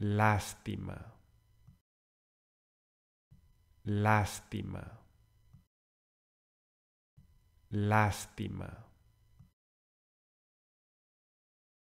lástima, lástima, lástima.